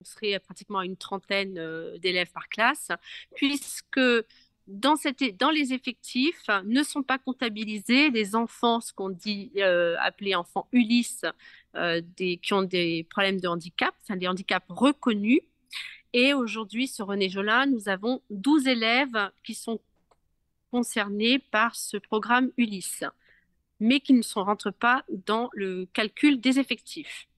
on serait euh, pratiquement une trentaine euh, d'élèves par classe, puisque dans, dans, les effectifs hein, ne sont pas comptabilisés les enfants, ce qu'on dit euh, appelés enfants Ulysse, qui ont des problèmes de handicap, enfin des handicaps reconnus. Et aujourd'hui, sur René Jolin, nous avons 12 élèves qui sont concernés par ce programme Ulysse, mais qui ne sont, rentrent pas dans le calcul des effectifs.